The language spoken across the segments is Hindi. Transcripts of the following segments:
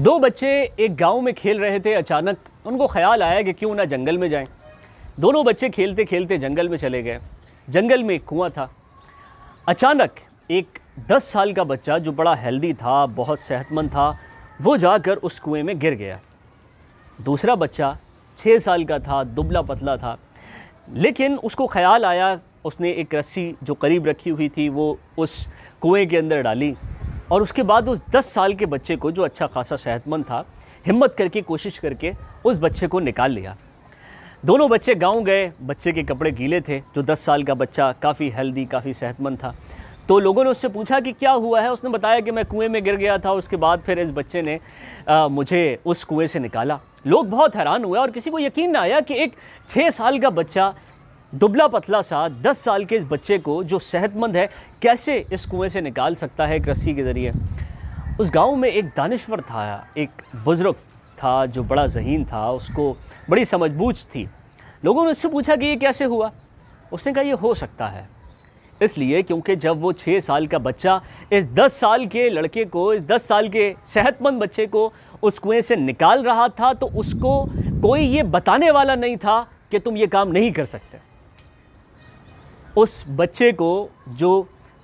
दो बच्चे एक गांव में खेल रहे थे अचानक उनको ख्याल आया कि क्यों ना जंगल में जाएं। दोनों बच्चे खेलते खेलते जंगल में चले गए जंगल में एक कुआं था अचानक एक दस साल का बच्चा जो बड़ा हेल्दी था बहुत सेहतमंद था वो जाकर उस कुएं में गिर गया दूसरा बच्चा छः साल का था दुबला पतला था लेकिन उसको ख्याल आया उसने एक रस्सी जो करीब रखी हुई थी वो उस कुएं के अंदर डाली और उसके बाद उस 10 साल के बच्चे को जो अच्छा खासा सेहतमंद था हिम्मत करके कोशिश करके उस बच्चे को निकाल लिया दोनों बच्चे गांव गए बच्चे के कपड़े गीले थे जो 10 साल का बच्चा काफ़ी हेल्दी काफ़ी सेहतमंद था तो लोगों ने उससे पूछा कि क्या हुआ है उसने बताया कि मैं कुएं में गिर गया था उसके बाद फिर इस बच्चे ने आ, मुझे उस कुएं से निकाला लोग बहुत हैरान हुए और किसी को यकीन ना आया कि एक छः साल का बच्चा दुबला पतला सा 10 साल के इस बच्चे को जो सेहतमंद है कैसे इस कुएं से निकाल सकता है एक रस्सी के ज़रिए उस गांव में एक दानश्वर था एक बुज़ुर्ग था जो बड़ा जहीन था उसको बड़ी समझबूझ थी लोगों ने उससे पूछा कि ये कैसे हुआ उसने कहा ये हो सकता है इसलिए क्योंकि जब वो छः साल का बच्चा इस दस साल के लड़के को इस दस साल के सेहतमंद बच्चे को उस कुएं से निकाल रहा था तो उसको कोई ये बताने वाला नहीं था कि तुम ये काम नहीं कर सकते उस बच्चे को जो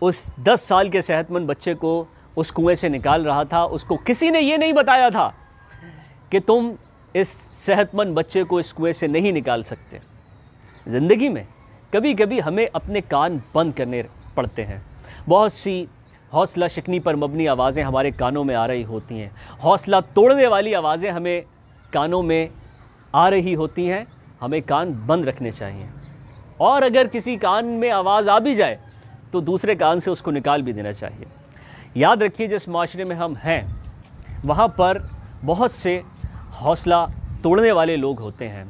उस 10 साल के सेहतमंद बच्चे को उस कुएं से निकाल रहा था उसको किसी ने ये नहीं बताया था कि तुम इस सेहतमंद बच्चे को इस कुएं से नहीं निकाल सकते ज़िंदगी में कभी कभी हमें अपने कान बंद करने पड़ते हैं बहुत सी हौसला शिकनी पर मबनी आवाज़ें हमारे कानों में आ रही होती हैं हौसला तोड़ने वाली आवाज़ें हमें कानों में आ रही होती हैं हमें कान बंद रखने चाहिए और अगर किसी कान में आवाज़ आ भी जाए तो दूसरे कान से उसको निकाल भी देना चाहिए याद रखिए जिस माशरे में हम हैं वहाँ पर बहुत से हौसला तोड़ने वाले लोग होते हैं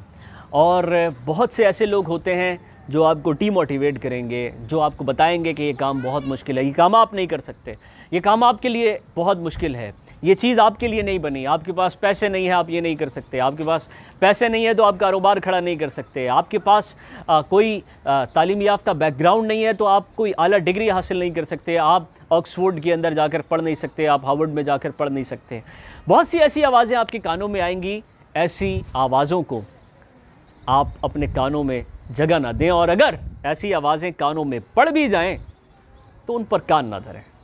और बहुत से ऐसे लोग होते हैं जो आपको डीमोटिवेट करेंगे जो आपको बताएंगे कि ये काम बहुत मुश्किल है ये काम आप नहीं कर सकते ये काम आपके लिए बहुत मुश्किल है ये चीज़ आपके लिए नहीं बनी आपके पास पैसे नहीं है आप ये नहीं कर सकते आपके पास पैसे नहीं है तो आप कारोबार खड़ा नहीं कर सकते आपके पास आ, कोई तालीम याफ्ता बैकग्राउंड नहीं है तो आप कोई अली डिग्री हासिल नहीं कर सकते आप ऑक्सफोर्ड के अंदर जाकर पढ़ नहीं सकते आप हार्वर्ड में जाकर पढ़ नहीं सकते बहुत सी ऐसी आवाज़ें आपके कानों में आएंगी ऐसी आवाज़ों को आप अपने कानों में जगह ना दें और अगर ऐसी आवाज़ें कानों में पड़ भी जाएं तो उन पर कान ना धरें